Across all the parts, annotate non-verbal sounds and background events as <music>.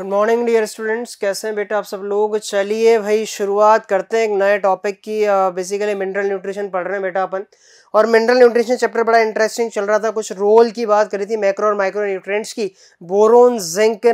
Good morning dear students कैसे हैं बेटा आप सब लोग चलिए भाई शुरुआत करते हैं एक नए टॉपिक की बेसिकली मिनरल न्यूट्रिशन पढ़ रहे हैं बेटा अपन और मिनरल न्यूट्रिशन चैप्टर बड़ा इंटरेस्टिंग चल रहा था कुछ रोल की बात करी थी मैक्रो और माइक्रो न्यूट्रिएंट्स की बोरोन जिंक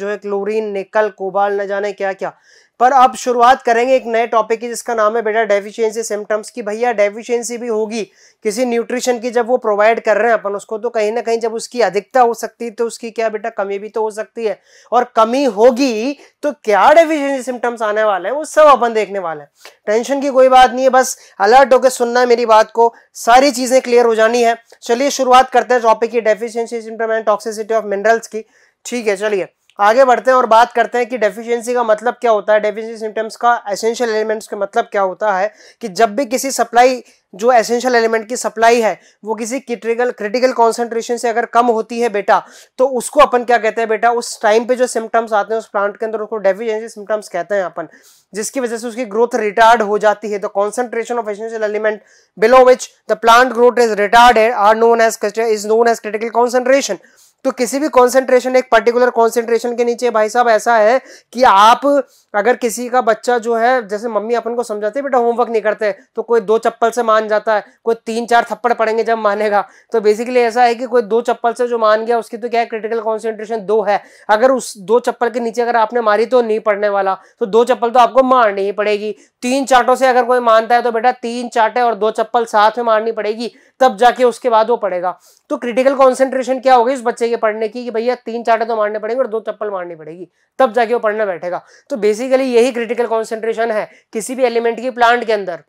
जो है क्लोरीन निकल कोबाल न जाने क्या क्या पर अब शुरुआत करेंगे एक नए टॉपिक की जिसका नाम है बेटा डेफिशिएंसी सिम्टम्स की भैया डेफिशिएंसी भी होगी किसी न्यूट्रिशन की जब वो प्रोवाइड कर रहे हैं अपन उसको तो कहीं ना कहीं जब उसकी अधिकता हो सकती है तो उसकी क्या बेटा कमी भी तो हो सकती है और कमी होगी तो क्या डेफिशिएंसी सिम्टम्स आने वाले हैं वो सब अपन देखने वाले हैं टेंशन की कोई बात नहीं है बस अलर्ट होकर सुनना है मेरी बात को सारी चीजें क्लियर हो जानी है चलिए शुरुआत करते हैं टॉपिक की deficiency symptom and toxicity of minerals की ठीक है चलिए आगे बढ़ते हैं और बात करते हैं कि डेफिशिएंसी का मतलब क्या होता है डेफिशिएंसी सिम्टम्स का एसेंशियल एलिमेंट्स का मतलब क्या होता है कि जब भी किसी सप्लाई जो एसेंशियल एलिमेंट की सप्लाई है वो किसी क्रिटिकल क्रिटिकल कॉन्सेंट्रेशन से अगर कम होती है बेटा तो उसको अपन क्या कहते हैं बेटा उस टाइम पे जो सिम्टम्स आते हैं उस प्लांट के अंदर उसको डेफिशिएंसी सिम्टम्स कहते हैं अपन जिसकी वजह से उसकी ग्रोथ रिटार्ड हो जाती है the concentration of essential element below which the plant growth is retard are known as is known as critical concentration तो किसी भी कॉन्सेंट्रेशन एक पर्टिकुलर कॉन्सेंट्रेशन के नीचे भाई साहब ऐसा है कि आप अगर किसी का बच्चा जो है जैसे मम्मी अपन को समझाते बेटा होमवर्क नहीं करते तो कोई दो चप्पल से मान जाता है कोई तीन चार थप्पड़ पड़ेंगे जब मानेगा तो बेसिकली ऐसा है कि कोई दो चप्पल से जो मान गया उसकी तो क्या है क्रिटिकल कॉन्सेंट्रेशन दो है अगर उस दो चप्पल के नीचे अगर आपने मारी तो नहीं पड़ने वाला तो दो चप्पल तो आपको मारनी ही पड़ेगी तीन चाटों से अगर कोई मानता है तो बेटा तीन चाटे और दो चप्पल साथ में मारनी पड़ेगी तब जाके उसके बाद वो पड़ेगा तो क्रिटिकल कॉन्सेंट्रेशन क्या होगी उस बच्चे की है पढ़ने की कि भैया तीन चाटे तो मारने पड़ेंगे और दो चप्पल मारनी पड़ेगी तब जाके वो पढ़ने बैठेगा तो बेसिकली यही क्रिटिकल कॉन्सेंट्रेशन है किसी भी एलिमेंट की प्लांट के अंदर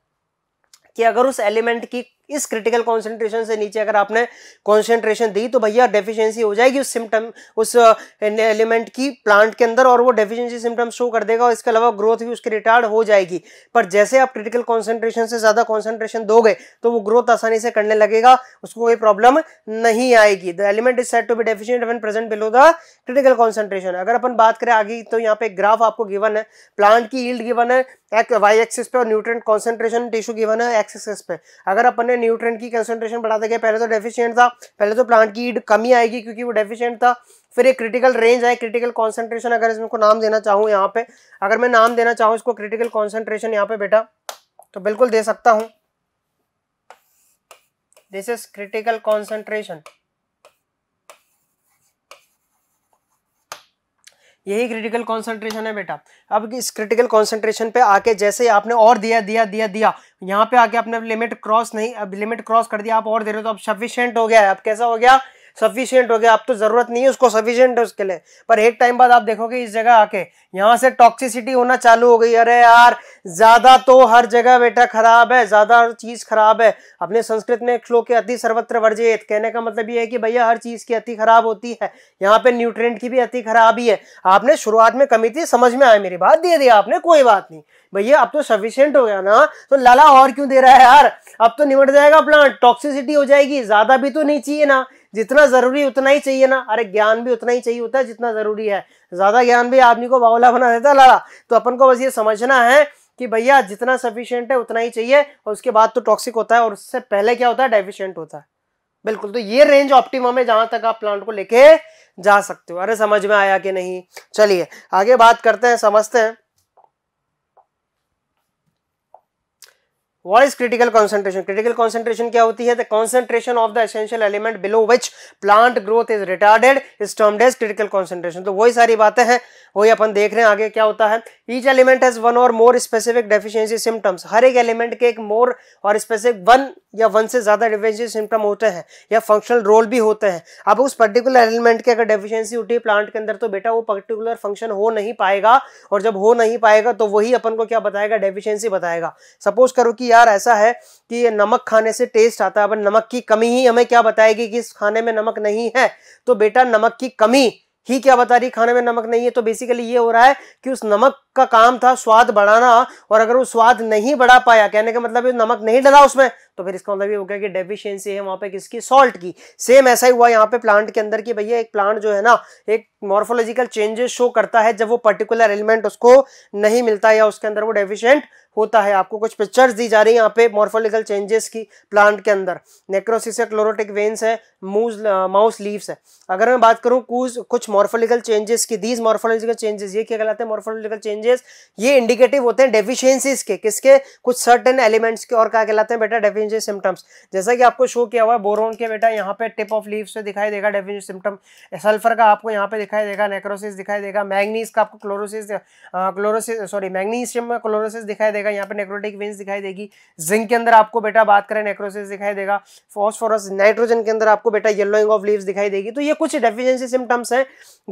कि अगर उस एलिमेंट की इस क्रिटिकल कॉन्सेंट्रेशन से नीचे अगर आपने कॉन्सेंट्रेशन दी तो भैया डेफिशिएंसी हो जाएगी उस सिम्टम उस एलिमेंट की प्लांट के अंदर और वो डेफिशिएंसी सिम्टम शो कर देगा और इसके अलावा ग्रोथ भी उसकी रिटार्ड हो जाएगी पर जैसे आप क्रिटिकल कॉन्सेंट्रेशन से ज़्यादा कॉन्सेंट्रेशन दोगे तो वो ग्रोथ आसानी से करने लगेगा उसको कोई प्रॉब्लम नहीं आएगी the element is said to be deficient even present below the critical concentration अगर अपन बात करें आगे तो यहाँ पे ग्राफ आपको गिवन है प्लांट की ईल्ड गिवन है वाई एक्सिस पे और न्यूट्रिएंट कॉन्सेंट्रेशन टिश्यू गिवन है एक्सेस पे अगर अपन ने न्यूट्रेंट की कंसेंट्रेशन बढ़ा देंगे पहले तो डेफिशिएंट था पहले तो प्लांट की ईड कमी आएगी क्योंकि वो डेफिशिएंट था फिर एक क्रिटिकल रेंज आए क्रिटिकल कॉन्सेंट्रेशन अगर इसमें को नाम देना चाहूँ यहाँ पे अगर मैं नाम देना चाहूँ इसको क्रिटिकल कॉन्सेंट्रेशन यहाँ पे बेटा तो बिल्कुल दे सकता हूँ दिस इज क्रिटिकल कॉन्सेंट्रेशन यही क्रिटिकल कॉन्सेंट्रेशन है बेटा अब इस क्रिटिकल कॉन्सेंट्रेशन पे आके जैसे ही आपने और दिया दिया दिया दिया यहाँ पे आके आपने लिमिट क्रॉस नहीं अब लिमिट क्रॉस कर दिया आप और दे रहे हो तो अब सफिशियंट हो गया है अब कैसा हो गया सफिशियंट हो गया आप तो ज़रूरत नहीं है उसको सफिशियंट है उसके लिए पर एक टाइम बाद आप देखोगे इस जगह आके यहाँ से टॉक्सिसिटी होना चालू हो गई अरे यार ज़्यादा तो हर जगह बेटा खराब है ज़्यादा चीज़ खराब है अपने संस्कृत में एक श्लोक अति सर्वत्र वर्जित कहने का मतलब ये है कि भैया हर चीज़ की अति खराब होती है यहाँ पे न्यूट्रेंट की भी अति खराब ही है आपने शुरुआत में कमी थी समझ में आया मेरी बात दे दिया आपने कोई बात नहीं भैया अब तो सफिशियंट हो गया ना तो लाला और क्यों दे रहा है यार अब तो निमट जाएगा प्लांट टॉक्सिसिटी हो जाएगी ज़्यादा भी तो नहीं चाहिए ना जितना जरूरी उतना ही चाहिए ना अरे ज्ञान भी उतना ही चाहिए होता है जितना जरूरी है ज्यादा ज्ञान भी आदमी को बावला बना देता है लाला तो अपन को बस ये समझना है कि भैया जितना सफिशियंट है उतना ही चाहिए और उसके बाद तो टॉक्सिक होता है और उससे पहले क्या होता है डेफिशियंट होता है बिल्कुल तो ये रेंज ऑप्टिमम है जहां तक आप प्लांट को लेके जा सकते हो अरे समझ में आया कि नहीं चलिए आगे बात करते हैं समझते हैं what is critical concentration critical concentration क्या होती है the concentration of the essential element below which plant growth is retarded is termed as critical concentration तो वही सारी बातें हैं वही अपन देख रहे हैं आगे क्या होता है each element has one or more specific deficiency symptoms हर एक एलिमेंट के एक मोर और स्पेसिफिक वन या वन से ज्यादा डिफिशियंसी सिम्टम होते हैं या फंक्शनल रोल भी होते हैं अब उस पर्टिकुलर एलिमेंट के अगर डेफिशिएंसी उठी प्लांट के अंदर तो बेटा वो पर्टिकुलर फंक्शन हो नहीं पाएगा और जब हो नहीं पाएगा तो वही अपन को क्या बताएगा डेफिशियंसी बताएगा सपोज करो कि यार ऐसा है कि ये नमक खाने से टेस्ट आता है अब नमक की कमी ही हमें क्या बताएगी कि इस खाने में नमक नहीं है तो बेटा नमक की कमी ही क्या बता रही खाने में नमक नहीं है तो बेसिकली ये हो रहा है कि उस नमक का काम था स्वाद बढ़ाना और अगर वो स्वाद नहीं बढ़ा पाया कहने का मतलब नमक नहीं डला उसमें तो फिर इसका मतलब ये हो गया कि डेफिशिएंसी है वहां पे किसकी सॉल्ट की सेम ऐसा ही हुआ यहाँ पे प्लांट के अंदर की भैया एक प्लांट जो है ना एक मॉर्फोलॉजिकल चेंजेस शो करता है जब वो पर्टिकुलर एलिमेंट उसको नहीं मिलता या उसके अंदर वो डेफिशियंट होता है आपको कुछ पिक्चर्स दी जा रही है यहाँ पे मॉर्फोलिकल चेंजेस की प्लांट के अंदर नेक्रोसिस है क्लोरोटिक वेन्स है मूज माउस लीव्स है अगर मैं बात करूँ कुछ कुछ मॉर्फोलिकल चेंजेस की दीज मॉर्फोलॉजिकल चेंजेस ये क्या कहलाते हैं मॉर्फोलॉजिकल चेंजेस ये इंडिकेटिव होते हैं डेफिशियंसिस के किसके कुछ सर्टन एलिमेंट्स के और क्या कहलाते हैं बेटा डेफिशियस सिम्टम्स जैसा कि आपको शो किया हुआ बोरोन के बेटा यहाँ पे टिप ऑफ लीव्स से दिखाई देगा डेफिशियस सिम्टम सल्फर का आपको यहाँ पे दिखाई देगा नेक्रोसिस दिखाई देगा मैग्नीस का आपको क्लोरोसिस क्लोरोसिस सॉरी मैग्नीशियम में क्लोरोसिस दिखाई देगा देगा यहाँ पे नेक्रोटिक वेन्स दिखाई देगी जिंक के अंदर आपको बेटा बात करें नेक्रोसिस दिखाई देगा फॉस्फोरस नाइट्रोजन के अंदर आपको बेटा येलोइंग ऑफ लीव्स दिखाई देगी तो ये कुछ डेफिशिएंसी सिम्टम्स हैं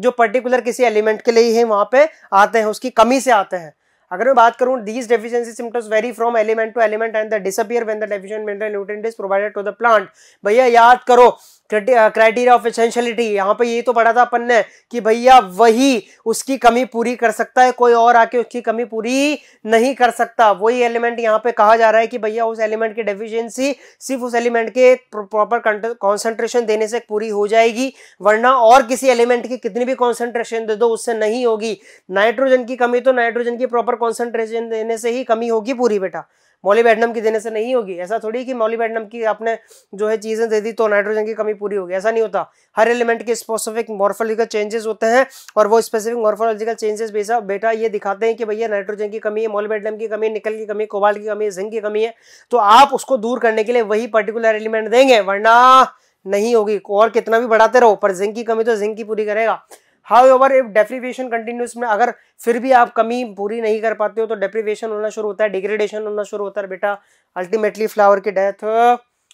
जो पर्टिकुलर किसी एलिमेंट के लिए ही वहाँ पे आते हैं उसकी कमी से आते हैं अगर मैं बात करूं these deficiency symptoms vary from element to element and the disappear when the deficient mineral nutrient is provided to the plant भैया याद करो क्राइटेरिया ऑफ एसेंशियलिटी यहाँ पे ये तो पढ़ा था अपन ने कि भैया वही उसकी कमी पूरी कर सकता है कोई और आके उसकी कमी पूरी नहीं कर सकता वही एलिमेंट यहाँ पे कहा जा रहा है कि भैया उस एलिमेंट की डेफिशिएंसी सिर्फ उस एलिमेंट के प्रॉपर कॉन्सेंट्रेशन देने से पूरी हो जाएगी वरना और किसी एलिमेंट की कितनी भी कॉन्सेंट्रेशन दे दो उससे नहीं होगी नाइट्रोजन की कमी तो नाइट्रोजन की प्रॉपर कॉन्सेंट्रेशन देने से ही कमी होगी पूरी बेटा मोलीबैडनम की देने से नहीं होगी ऐसा थोड़ी कि मोलीबैडनम की आपने जो है चीज़ें दे दी तो नाइट्रोजन की कमी पूरी होगी ऐसा नहीं होता हर एलिमेंट के स्पेसिफिक मॉर्फोलॉजिकल चेंजेस होते हैं और वो स्पेसिफिक मॉर्फोलॉजिकल चेंजेस बेसा बेटा ये दिखाते हैं कि भैया नाइट्रोजन की कमी है मोलीबैडनम की कमी निकल की कमी कोबाल की कमी जिंक की कमी है तो आप उसको दूर करने के लिए वही पर्टिकुलर एलिमेंट देंगे वरना नहीं होगी और कितना भी बढ़ाते रहो पर जिंक की कमी तो जिंक की पूरी करेगा however if deprivation continues में अगर फिर भी आप कमी पूरी नहीं कर पाते हो तो डेप्रीवेशन होना शुरू होता है डिग्रेडेशन होना शुरू होता है बेटा अल्टीमेटली फ्लावर की डेथ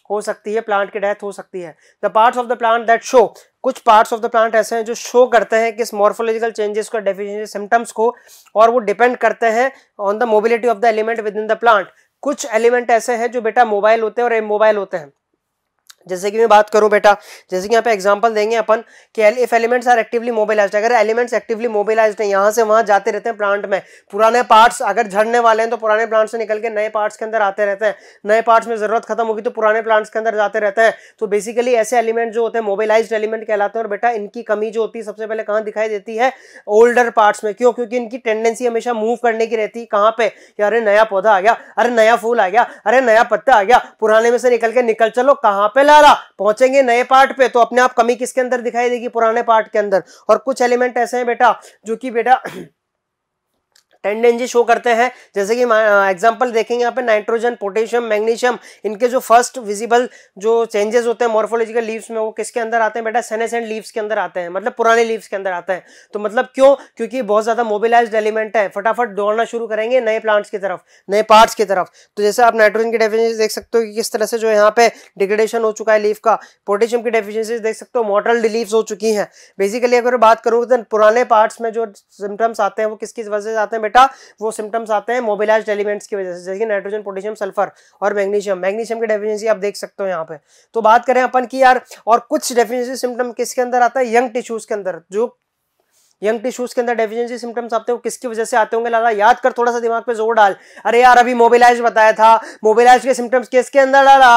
हो सकती है प्लांट की डेथ हो सकती है the part of the plant that show कुछ पार्ट्स ऑफ द प्लांट ऐसे हैं जो शो करते हैं किस मॉर्फोलॉजिकल चेंजेस को डेफिशिएंसी सिम्टम्स को और वो डिपेंड करते हैं on the mobility of the element within the plant कुछ एलिमेंट ऐसे हैं जो बेटा मोबाइल होते हैं और मोबाइल होते हैं जैसे कि मैं बात करूं बेटा जैसे कि यहाँ पे एग्जांपल देंगे अपन कि if elements are actively mobilise अगर एलिमेंट्स एक्टिवली मोबिलाइज हैं यहाँ से वहाँ जाते रहते हैं प्लांट में पुराने पार्ट्स अगर झड़ने वाले हैं तो पुराने प्लांट से निकल के नए पार्ट्स के अंदर आते रहते हैं नए पार्ट्स में ज़रूरत खत्म होगी तो पुराने प्लांट्स के अंदर जाते रहते हैं तो बेसिकली ऐसे एलिमेंट जो होते हैं मोबिलाइज एलिमेंट कहलाते हैं और बेटा इनकी कमी जो होती है सबसे पहले कहाँ दिखाई देती है ओल्डर पार्ट्स में क्यों क्योंकि इनकी टेंडेंसी हमेशा मूव करने की रहती है कहाँ पे कि अरे नया पौधा आ गया अरे नया फूल आ गया अरे नया पत्ता आ गया पुराने में से निकल के निकल चलो कहाँ पे ला रहा पहुंचेंगे नए पार्ट पे तो अपने आप कमी किसके अंदर दिखाई देगी पुराने पार्ट के अंदर और कुछ एलिमेंट ऐसे हैं बेटा जो कि बेटा टेंडेंसी शो करते हैं जैसे कि एग्जाम्पल देखेंगे यहाँ पे नाइट्रोजन पोटेशियम मैग्नीशियम इनके जो फर्स्ट विजिबल जो चेंजेस होते हैं मॉर्फोलॉजिकल लीव्स में वो किसके अंदर आते हैं बेटा सेनेसेंट लीव्स के अंदर आते हैं मतलब पुराने लीव्स के अंदर आते हैं तो मतलब क्यों क्योंकि बहुत ज़्यादा मोबिलाइज एलिमेंट है फटाफट दौड़ना शुरू करेंगे नए प्लांट्स की तरफ नए पार्ट्स की तरफ तो जैसे आप नाइट्रोजन की डेफिनेशन देख सकते हो कि किस तरह से जो यहाँ पे डिग्रेडेशन हो चुका है लीव का पोटेशियम की डेफिशिएंसीज देख सकते हो मॉटल डिलीव्स हो चुकी हैं बेसिकली अगर बात करूँ तो पुराने पार्ट्स में जो सिम्टम्स आते हैं वो किसकी वजह से आते हैं बेटा वो सिम्टम्स आते हैं मोबिलाइज एलिमेंट्स की वजह से जैसे नाइट्रोजन पोटेशियम सल्फर और मैग्नीशियम मैग्नीशियम की डेफिशिएंसी आप देख सकते हो यहाँ पे तो बात करें अपन की यार और कुछ डेफिशिएंसी सिम्टम किसके अंदर आता है यंग टिश्यूज के अंदर जो यंग टिश्यूज के अंदर डेफिशिएंसी सिम्टम्स आते हैं किसकी वजह से आते होंगे लाला याद कर थोड़ा सा दिमाग पे जोर डाल अरे यार अभी मोबिलाइज बताया था मोबिलाइज के सिम्टम्स किसके अंदर लाला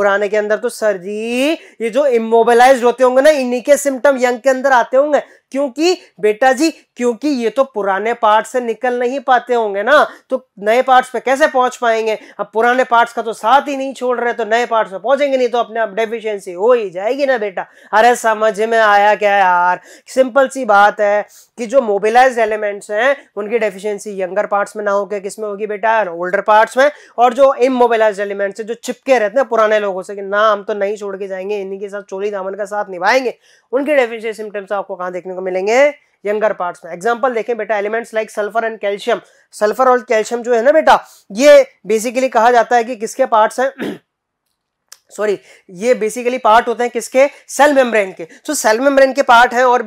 पुराने के अंदर तो सर जी ये जो इमोबिलाइज होते होंगे ना इन्हीं के सिम्टम यंग के अंदर आते होंगे क्योंकि बेटा जी क्योंकि ये तो पुराने पार्ट से निकल नहीं पाते होंगे ना तो नए पार्ट्स पे कैसे पहुंच पाएंगे अब पुराने पार्ट्स का तो साथ ही नहीं छोड़ रहे तो नए पार्ट्स में पहुंचेंगे नहीं तो अपने आप डेफिशिएंसी हो ही जाएगी ना बेटा अरे समझ में आया क्या यार सिंपल सी बात है कि जो मोबिलाइज एलिमेंट्स हैं उनकी डेफिशियंसी यंगर पार्ट्स में ना होकर किसमें होगी बेटा ओल्डर पार्ट्स में और जो इमोबिलाइज एलिमेंट्स है जो चिपके रहते हैं पुराने लोगों से कि ना हम तो नहीं छोड़ के जाएंगे इन्हीं के साथ चोली दामन का साथ निभाएंगे उनकी डेफिशिएंसी सिम्टम्स आपको कहाँ देखने को मिलेंगे यंगर पार्ट्स में एग्जाम्पल देखें बेटा elements like sulphur and calcium sulphur और कैल्शियम जो है ना बेटा ये बेसिकली कहा जाता है कि किसके पार्ट्स हैं <clears throat> सॉरी ये बेसिकली पार्ट होते हैं किसके सेल मेम्ब्रेन के सो सेल मेम्ब्रेन के पार्ट हैं और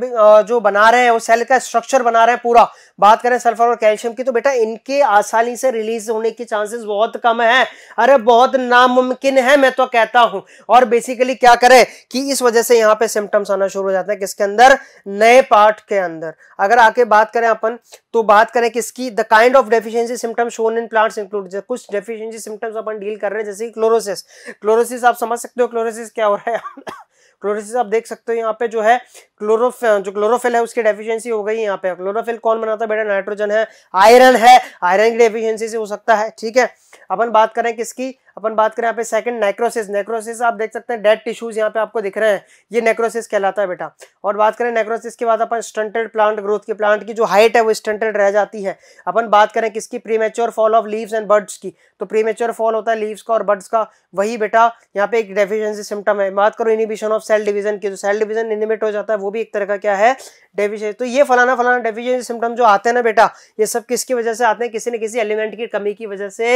जो बना रहे हैं वो सेल का स्ट्रक्चर बना रहे हैं पूरा बात करें सल्फर और कैल्शियम की तो बेटा इनके आसानी से रिलीज होने की चांसेस बहुत कम है अरे बहुत नामुमकिन है मैं तो कहता हूं और बेसिकली क्या करें कि इस वजह से यहाँ पे सिम्टम्स आना शुरू हो जाते हैं किसके अंदर नए पार्ट के अंदर अगर आके बात करें अपन तो बात करें किसकी the kind of deficiency symptoms shown in plants include कुछ डेफिशियंसी सिम्टम्स अपन डील कर रहे हैं जैसे क्लोरोसिस क्लोरोसिस आप समझ सकते हो क्लोरोसिस क्या हो रहा है क्लोरोसिस आप देख सकते हो यहाँ पे जो है क्लोरोफ जो क्लोरोफिल है उसकी डेफिशिएंसी हो गई यहाँ पे क्लोरोफिल कौन बनाता है बेटा नाइट्रोजन है आयरन है आयरन की डेफिशिएंसी से हो सकता है ठीक है अपन बात करें किसकी अपन बात करें यहाँ पे सेकंड नेक्रोसिस नेक्रोसिस आप देख सकते हैं डेड टिश्यूज यहाँ पे आपको दिख रहे हैं ये नेक्रोसिस कहलाता है बेटा और बात करें नेक्रोसिस के बाद अपन स्टंटेड प्लांट ग्रोथ के प्लांट की जो हाइट है वो स्टंटेड रह जाती है अपन बात करें किसकी premature fall of leaves and birds की तो प्रीमेच्योर फॉल होता है लीव्स का और बर्ड्स का वही बेटा यहाँ पे एक डेफिशियंसी सिम्टम है बात करो इनिबिशन ऑफ सेल डिविजन की जो सेल डिविजन इनिमिट हो जाता है वो भी एक तरह का क्या है डेफिशिएंसी तो ये फलाना फलाना डेफिशियंसी सिम्टम जो आते हैं ना बेटा ये सब किसकी वजह से आते हैं किसी न किसी एलिमेंट की कमी की वजह से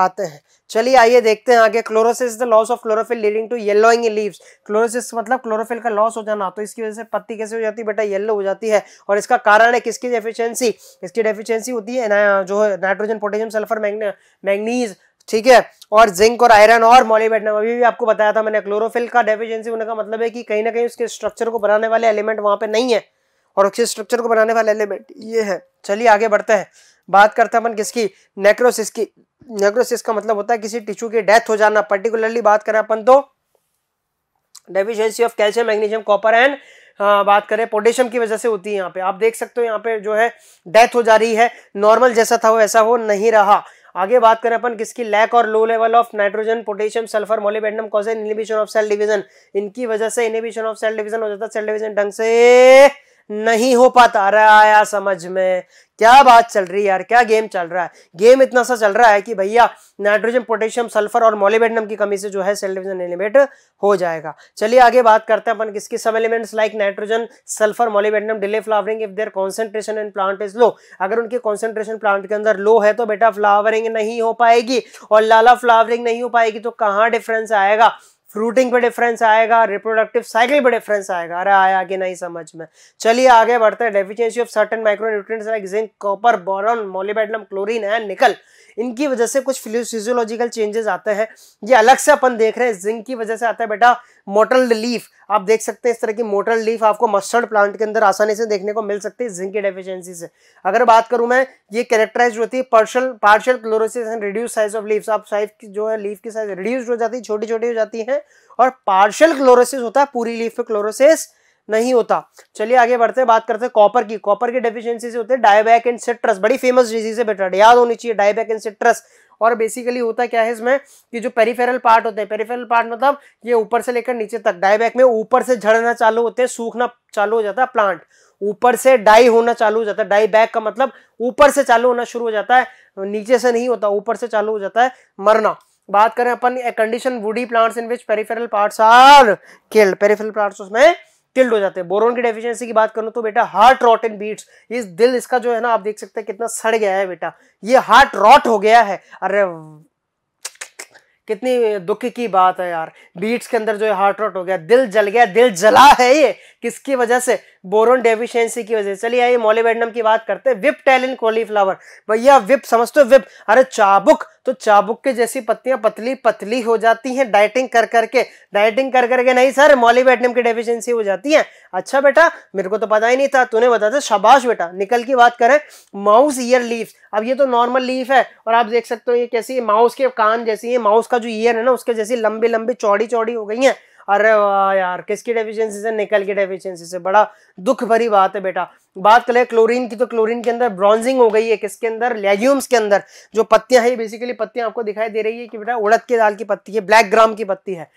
आते हैं चलिए आइए देखते हैं आगे chlorosis the loss of chlorophyll leading to yellowing leaves chlorosis मतलब क्लोरोफिल का लॉस हो जाना तो इसकी वजह से पत्ती कैसे हो जाती है बेटा येलो हो जाती है और इसका कारण है किसकी डेफिशिएंसी इसकी डेफिशिएंसी होती है जो नाइट्रोजन पोटेशियम सल्फर मैंगनीज ठीक है और जिंक और आयरन और मॉलीबेटनम अभी भी आपको बताया था मैंने क्लोरोफिल का डेफिशियंसी होने का मतलब है कि कहीं ना कहीं उसके स्ट्रक्चर को बनाने वाले एलिमेंट वहां पर नहीं है और उसके स्ट्रक्चर को बनाने वाले एलिमेंट ये है चलिए आगे बढ़ते हैं बात करते हैं अपन किसकी नेक्रोसिस की नेक्रोसिस का मतलब होता है किसी टिश्यू की डेथ हो जाना पर्टिकुलरली बात करें अपन तो deficiency of calcium magnesium copper and बात करें पोटेशियम की वजह से होती है यहाँ पे आप देख सकते हो यहाँ पे जो है डेथ हो जा रही है नॉर्मल जैसा था वो ऐसा हो नहीं रहा आगे बात करें अपन किसकी लैक और low level of nitrogen potassium sulphur molybdenum cause inhibition of cell division इनकी वजह से इनिबिशन ऑफ सेल डिवीजन हो जाता है सेल डिवीजन ढंग से नहीं हो पाता रहा आया समझ में क्या बात चल रही है यार क्या गेम चल रहा है गेम इतना सा चल रहा है कि भैया नाइट्रोजन पोटेशियम सल्फर और मोलिबेडनम की कमी से जो है सेल डिवीजन एलिमेट हो जाएगा चलिए आगे बात करते हैं अपन किसके सब elements like nitrogen sulphur molybdenum delay flowering if their concentration in plant is low अगर उनकी कॉन्सेंट्रेशन प्लांट के अंदर लो है तो बेटा फ्लावरिंग नहीं हो पाएगी और लाला फ्लावरिंग नहीं हो पाएगी तो कहाँ डिफरेंस आएगा फ्रूटिंग पे डिफरेंस आएगा रिप्रोडक्टिव साइकिल पे डिफरेंस आएगा अरे आया कि नहीं समझ में चलिए आगे बढ़ते हैं deficiency of micro nutrients like zinc copper boron molybdenum chlorine and nickel इनकी वजह से कुछ फिजियोलॉजिकल चेंजेस आते हैं ये अलग से अपन देख रहे हैं जिंक की वजह से आता है बेटा मोटल्ड लीफ आप देख सकते हैं इस तरह की मोटल लीफ आपको मस्टर्ड प्लांट के अंदर आसानी से देखने को मिल सकती है जिंक की डेफिशिएंसी से अगर बात करूं मैं ये कैरेक्टराइज होती है partial partial chlorosis and reduce size of leaves आप साइज जो है लीफ की साइज रिड्यूस हो जाती है छोटी छोटी हो जाती है और पार्शल क्लोरोसिस होता है पूरी लीफ क्लोरोसिस नहीं होता चलिए आगे बढ़ते बात करते हैं कॉपर की कॉपर की डेफिशिएंसी से होते हैं डायबैक एंड सिट्रस बड़ी फेमस डिजीज है बेटा याद होनी चाहिए डायबैक एंड सिट्रस और बेसिकली होता क्या है इसमें कि जो पेरिफेरल पार्ट होते हैं पेरिफेरल पार्ट मतलब ये ऊपर से लेकर नीचे तक डायबैक में ऊपर से झड़ना चालू होते हैं सूखना चालू हो जाता है प्लांट ऊपर से डाई होना चालू हो जाता है डाई बैक का मतलब ऊपर से चालू होना शुरू हो जाता है नीचे से नहीं होता ऊपर से चालू हो जाता है मरना बात करें अपन condition woody plants in which peripheral parts are killed peripheral plants उसमें टिल्ड हो जाते हैं बोरोन की डेफिशिएंसी की बात करूं तो बेटा हार्ट रॉट इन बीट्स इस दिल इसका जो है ना आप देख सकते हैं कितना सड़ गया है बेटा ये हार्ट रॉट हो गया है अरे कितनी दुख की बात है यार बीट्स के अंदर जो है हार्ट रॉट हो गया दिल जल गया दिल जला है ये किसकी वजह से बोरोन डेफिशिएंसी की वजह से चलिए आइए मोलिबेडनम की बात करते हैं विप टेलिन कॉलीफ्लावर भैया विप समझते हो विप अरे चाबुक तो चाबुक के जैसी पत्तियां पतली पतली हो जाती हैं डाइटिंग कर करके डाइटिंग कर करके नहीं सर मोलिबेडनम की डेफिशिएंसी हो जाती है अच्छा बेटा मेरे को तो पता ही नहीं था तूने बता था बेटा निकल की बात करें माउस ईयर लीव अब ये तो नॉर्मल लीफ है और आप देख सकते हो ये कैसी माउस के कान जैसी है माउस का जो ईयर है ना उसके जैसी लंबी लंबी चौड़ी चौड़ी हो गई है अरे वाह यार किसकी डेफिशिएंसी से निकल की डेफिशिएंसी से बड़ा दुख भरी बात है बेटा बात करें क्लोरीन की तो क्लोरीन के अंदर ब्रॉन्जिंग हो गई है किसके अंदर लेग्यूम्स के अंदर जो पत्तियां हैं बेसिकली पत्तियां आपको दिखाई दे रही है कि बेटा उड़द के दाल की पत्ती है ब्लैक ग्राम की पत्ती है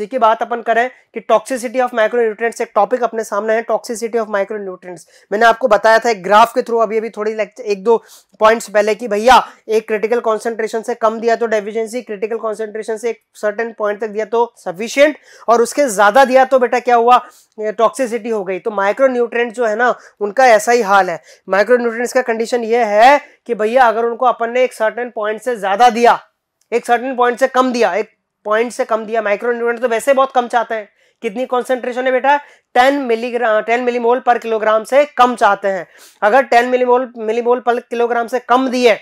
ठीक है बात अपन करें कि टॉक्सिसिटी ऑफ माइक्रो न्यूट्रिएंट्स एक टॉपिक अपने सामने है टॉक्सिसिटी ऑफ माइक्रो न्यूट्रिएंट्स मैंने आपको बताया था एक ग्राफ के थ्रू अभी अभी थोड़ी एक दो पॉइंट्स पहले कि भैया एक क्रिटिकल कॉन्सेंट्रेशन से कम दिया तो डेफिशिएंसी क्रिटिकल कॉन्सेंट्रेशन से एक सर्टन पॉइंट तक दिया तो सफिशियंट और उसके ज्यादा दिया तो बेटा क्या हुआ टॉक्सिसिटी हो गई तो माइक्रो न्यूट्रेंट जो है ना उनका ऐसा ही हाल है माइक्रो न्यूट्रेंट्स का कंडीशन यह है कि भैया अगर उनको अपन ने एक सर्टन पॉइंट से ज्यादा दिया एक सर्टेन पॉइंट से कम दिया एक पॉइंट से कम दिया माइक्रो न्यूट्रेंट तो वैसे बहुत कम चाहते हैं कितनी कॉन्सेंट्रेशन है बेटा 10 मिलीग्राम 10 मिलीमोल पर किलोग्राम से कम चाहते हैं अगर 10 मिलीमोल मिलीमोल पर किलोग्राम से कम दिए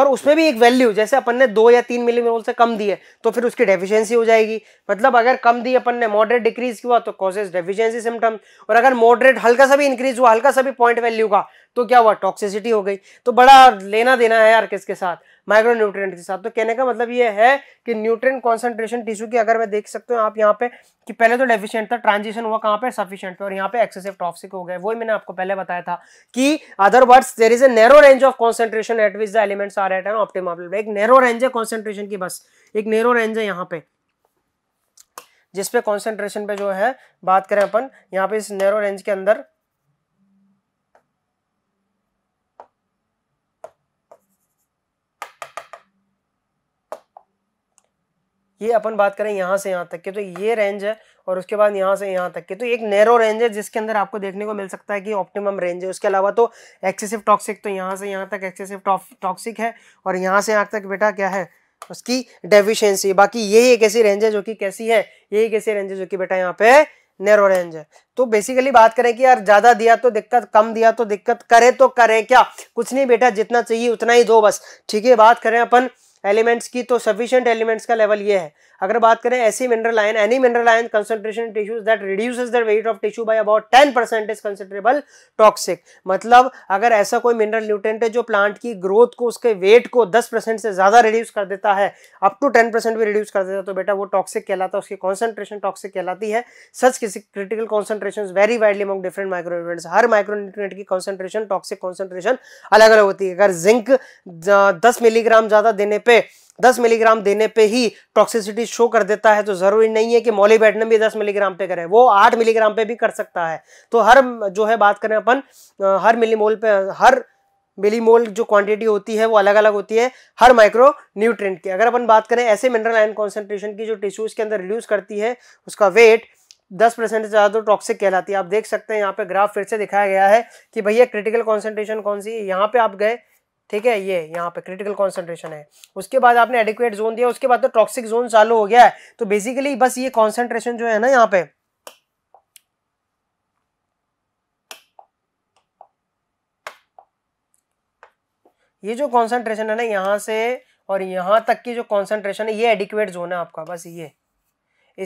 और उसमें भी एक वैल्यू जैसे अपन ने दो या तीन मिलीमोल से कम दिए तो फिर उसकी डेफिशिएंसी हो जाएगी मतलब अगर कम दी अपन ने मॉडरेट डिक्रीज हुआ तो कॉजेज डेफिशिएंसी सिम्टम और अगर मॉडरेट हल्का सा भी इंक्रीज हुआ हल्का सा भी पॉइंट वैल्यू का तो क्या हुआ टॉक्सिसिटी हो गई तो बड़ा लेना देना है यार किसके साथ माइक्रो न्यूट्रिएंट के साथ तो कहने का मतलब ये है कि न्यूट्रिएंट कॉन्सेंट्रेशन टिश्यू की अगर मैं देख सकते हो आप यहाँ पे कि पहले तो डेफिशिएंट था ट्रांजिशन हुआ कहाँ पे सफिशिएंट पे और यहाँ पे एक्सेसिव टॉक्सिक हो गए वही मैंने आपको पहले बताया था कि other words there is a narrow range of concentration at which the elements are at an optimum एक नैरो रेंज है कॉन्सेंट्रेशन की बस एक नैरो रेंज है यहाँ पे जिसपे कॉन्सेंट्रेशन पे जो है बात करें अपन यहाँ पे इस नैरो रेंज के अंदर ये अपन बात करें यहाँ से यहाँ तक के तो ये रेंज है और उसके बाद यहाँ से यहाँ तक के तो एक नैरो रेंज है जिसके अंदर आपको देखने को मिल सकता है कि ऑप्टिमम रेंज है उसके अलावा तो एक्सेसिव टॉक्सिक तो यहाँ से यहाँ तक एक्सेसिव टॉक्सिक है और यहाँ से यहाँ तक बेटा क्या है उसकी डेफिशिएंसी बाकी यही एक ऐसी रेंज है जो कि कैसी है यही कैसी रेंज है जो कि बेटा यहाँ पे नैरो रेंज है तो बेसिकली बात करें कि यार ज्यादा दिया तो दिक्कत कम दिया तो दिक्कत करे तो करें क्या कुछ नहीं बेटा जितना चाहिए उतना ही दो बस ठीक है बात करें अपन एलिमेंट्स की तो सफिशियंट एलिमेंट्स का लेवल ये है अगर बात करें ऐसी mineral ion any mineral ion concentration tissues that reduce the weight of tissue by about ten percent is considerable toxic मतलब अगर ऐसा कोई मिनरल न्यूट्रेंट है जो प्लांट की ग्रोथ को उसके वेट को दस परसेंट से ज़्यादा रिड्यूस कर देता है अप टू टेन परसेंट भी रिड्यूस कर देता है तो बेटा वो टॉक्सिक कहलाता है उसकी कॉन्सेंट्रेशन टॉक्सिक कहलाती है सच किसी critical concentration vary widely among different micronutrients हर माइक्रो न्यूट्रेंट की कॉन्सेंट्रेशन टॉक्सिक कॉन्सेंट्रेशन अलग अलग होती है अगर जिंक दस मिलीग्राम ज़्यादा देने पर 10 मिलीग्राम देने पे ही टॉक्सिसिटी शो कर देता है तो ज़रूरी नहीं है कि मोलीबैटनम भी 10 मिलीग्राम पे करे वो 8 मिलीग्राम पे भी कर सकता है तो हर जो है बात करें अपन हर मिलीमोल पे हर मिलीमोल जो क्वांटिटी होती है वो अलग अलग होती है हर माइक्रो न्यूट्रेंट की अगर अपन बात करें ऐसे मिनरल आयन कॉन्सेंट्रेशन की जो टिश्यूज़ के अंदर रिड्यूस करती है उसका वेट दस परसेंट से ज़्यादा तो टॉक्सिक कहलाती है आप देख सकते हैं यहाँ पे ग्राफ फिर से दिखाया गया है कि भैया क्रिटिकल कॉन्सेंट्रेशन कौन सी है यहाँ पे आप गए ठीक है ये यहाँ पे क्रिटिकल कॉन्सेंट्रेशन है उसके बाद आपने एडिक्वेट जोन दिया उसके बाद तो टॉक्सिक जोन चालू हो गया है तो बेसिकली बस ये कॉन्सेंट्रेशन जो है ना यहाँ पे ये जो कॉन्सेंट्रेशन है ना यहाँ से और यहाँ तक की जो कॉन्सेंट्रेशन है ये एडिक्वेट जोन है आपका बस ये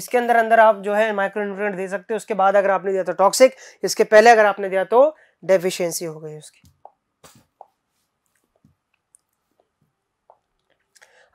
इसके अंदर अंदर आप जो है माइक्रो न्यूट्रिएंट दे सकते हो उसके बाद अगर आपने दिया तो टॉक्सिक इसके पहले अगर आपने दिया तो डेफिशिएंसी हो गई उसकी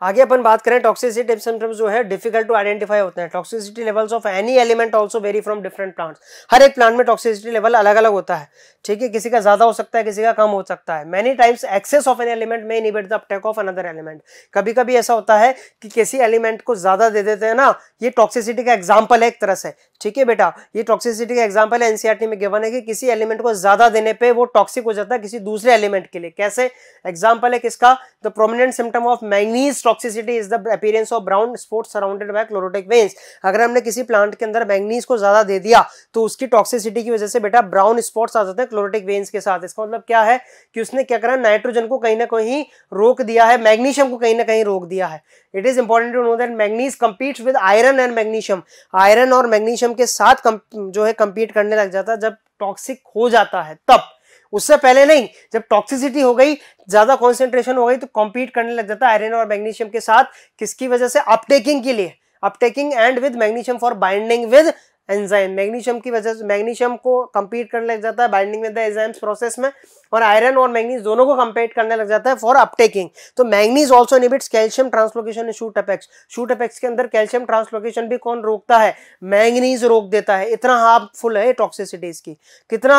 आगे अपन बात करें टॉक्सिसिटी सिम्टम्स जो है डिफिकल्ट टू आइडेंटिफाई होते हैं toxicity levels of any element also vary from different plants हर एक प्लांट में टॉक्सिसिटी लेवल अलग अलग होता है ठीक है किसी का ज्यादा हो सकता है किसी का कम हो सकता है many times excess of an element में inhibit the uptake of another element कभी कभी ऐसा होता है कि किसी एलिमेंट को ज्यादा दे देते हैं ना ये टॉक्सिसिटी का एग्जाम्पल है एक तरह से ठीक है बेटा ये टॉक्सिसिटी का एग्जाम्पल है एनसीआरटी e में गिवन है कि किसी एलिमेंट को ज्यादा देने पर वो टॉक्सिक हो जाता है किसी दूसरे एलिमेंट के लिए कैसे एग्जाम्पल है किसका the prominent symptom of manganese toxicity is the appearance of brown spot surrounded by chlorotic veins अगर हमने किसी प्लांट के अंदर मैंगनीज को ज्यादा दे दिया तो उसकी टॉक्सिसिटी की वजह से बेटा ब्राउन स्पॉट्स आ जाते हैं क्लोरोटिक वेन्स के साथ इसका मतलब क्या है कि उसने क्या करा नाइट्रोजन को कहीं ना कहीं रोक दिया है मैग्नीशियम को कहीं ना कहीं रोक दिया है it is important to know that manganese competes with iron and magnesium iron और मैग्नीशियम के साथ जो है कम्पीट करने लग जाता है जब टॉक्सिक हो जाता है तब उससे पहले नहीं जब टॉक्सिसिटी हो गई ज्यादा कॉन्सेंट्रेशन हो गई तो कॉम्पीट करने लग जाता है आयरन और मैग्नीशियम के साथ किसकी वजह से अपटेकिंग के लिए uptaking and with magnesium for binding with enzyme magnesium की वजह से मैग्नीशियम को कम्पीट करने लग जाता है binding with the enzymes process में और आयरन और मैग्नीज दोनों को कम्पेट करने लग जाता है फॉर अपटेकिंग तो manganese also inhibits calcium translocation shoot apex shoot apex के अंदर कैल्शियम ट्रांसलोकेशन भी कौन रोकता है मैग्नीज रोक देता है इतना हार्मफुल है टॉक्सिसिटीज की कितना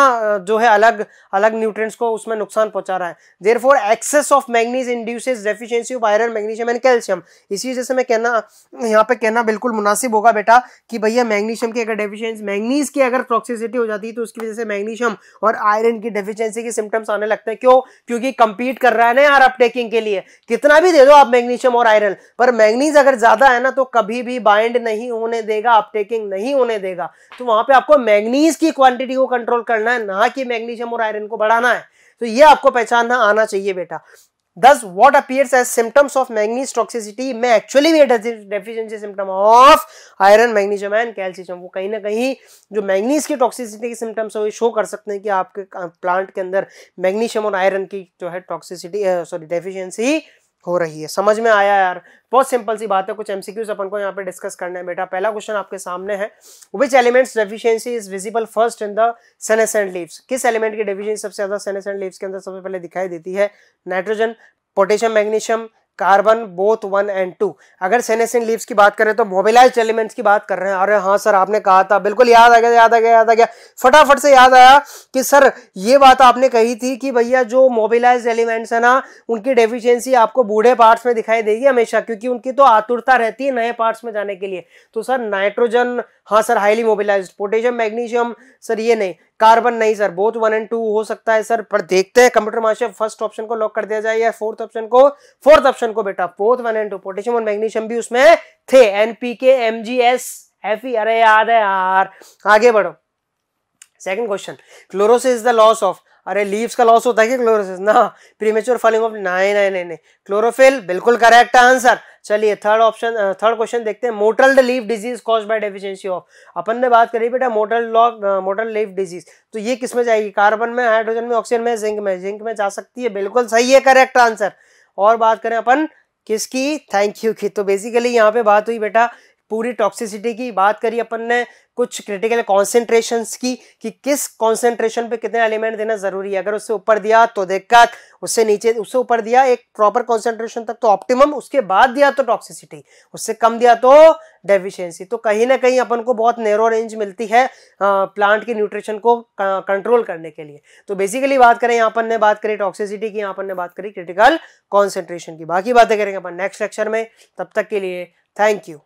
जो है अलग अलग न्यूट्रेंट्स को उसमें नुकसान पहुंचा रहा है therefore excess of manganese induces deficiency of iron magnesium and calcium इसी वजह से मैं कहना यहाँ पे कहना बिल्कुल मुनासिब होगा बेटा कि भैया मैग्नीशियम की अगर डेफिशिएंस मैग्नीज की अगर टॉक्सिसिटी हो जाती है तो उसकी वजह से मैग्नीशियम और आयरन की डेफिशिएंसी के सिम्टम्स आने लगते हैं क्यों क्योंकि कंपीट कर रहा है ना यार अपटेकिंग के लिए कितना भी दे दो आप मैग्नीशियम और आयरन पर मैग्नीज अगर ज्यादा है ना तो कभी भी बाइंड नहीं होने देगा अपटेकिंग नहीं होने देगा तो वहां पर आपको मैग्नीज की क्वांटिटी को कंट्रोल करना है ना कि मैग्नीशियम और आयरन को बढ़ाना है तो ये आपको पहचानना आना चाहिए बेटा Thus, what appears as symptoms of manganese toxicity may actually be a deficiency symptom of iron, magnesium and calcium. वो कहीं ना कहीं जो मैग्नीज की टॉक्सिसिटी के सिम्टम्स है वो शो कर सकते हैं कि आपके प्लांट के अंदर मैग्नीशियम और आयरन की जो है टॉक्सिसिटी सॉरी डेफिशिएंसी हो रही है समझ में आया यार बहुत सिंपल सी बात है कुछ एमसीक्यूज अपन को यहाँ पे डिस्कस करना है बेटा पहला क्वेश्चन आपके सामने है which elements deficiency is visible first in the senescent leaves किस एलिमेंट की डेफिशिएंसी सबसे ज्यादा सेनेसेंट लीव्स के अंदर सबसे पहले दिखाई देती है nitrogen potassium magnesium carbon both one and two अगर सेनेसिन लीव्स की बात करें तो मोबिलाइज एलिमेंट्स की बात कर रहे हैं अरे हाँ सर आपने कहा था बिल्कुल याद आ गया याद आ गया याद आ गया फटाफट से याद आया कि सर ये बात आपने कही थी कि भैया जो मोबिलाइज एलिमेंट्स है ना उनकी डेफिशिएंसी आपको बूढ़े पार्ट्स में दिखाई देगी हमेशा क्योंकि उनकी तो आतुरता रहती है नए पार्ट्स में जाने के लिए तो सर नाइट्रोजन हाँ sir highly mobilise potassium magnesium sir ये नहीं कार्बन नहीं sir both one and two हो सकता है सर पर देखते हैं कंप्यूटर मास्टर फर्स्ट ऑप्शन को लॉक कर दिया जाए या फोर्थ ऑप्शन को फोर्थ ऑप्शन को बेटा fourth one and two potassium और मैग्नीशियम भी उसमें थे एनपीके एस एफ अरे याद है यार आगे बढ़ो second question chlorosis is the loss of अरे लीव्स का लॉस होता है क्या क्लोरोसिस ना प्रीमेच्योर फॉलिंग ऑफ नहीं नहीं नहीं नहीं क्लोरोफिल बिल्कुल करेक्ट आंसर चलिए थर्ड ऑप्शन थर्ड क्वेश्चन देखते हैं mottle leaf disease cause by deficiency of अपन ने बात करी बेटा मोटल मोटल लीव डिजीज तो ये किस में जाएगी कार्बन में हाइड्रोजन में ऑक्सीजन में जिंक में जिंक में जा सकती है बिल्कुल सही है करेक्ट आंसर और बात करें अपन किसकी थैंक यू की तो बेसिकली यहाँ पे बात हुई बेटा पूरी टॉक्सिसिटी की बात करी अपन ने कुछ क्रिटिकल कॉन्सेंट्रेशन की कि किस कॉन्सेंट्रेशन पे कितने एलिमेंट देना जरूरी है अगर उससे ऊपर दिया तो दिक्कत उससे नीचे उससे ऊपर दिया एक प्रॉपर कॉन्सेंट्रेशन तक तो ऑप्टिमम उसके बाद दिया तो टॉक्सिसिटी उससे कम दिया तो डेफिशिएंसी तो कहीं ना कहीं अपन को बहुत नेरो रेंज मिलती है प्लांट की न्यूट्रिशन को कंट्रोल करने के लिए तो बेसिकली बात करें यहाँ अपन ने बात करी टॉक्सिसिटी की यहाँ अपन ने बात करी क्रिटिकल कॉन्सेंट्रेशन की बाकी बातें करेंगे अपन नेक्स्ट लेक्चर में तब तक के लिए थैंक यू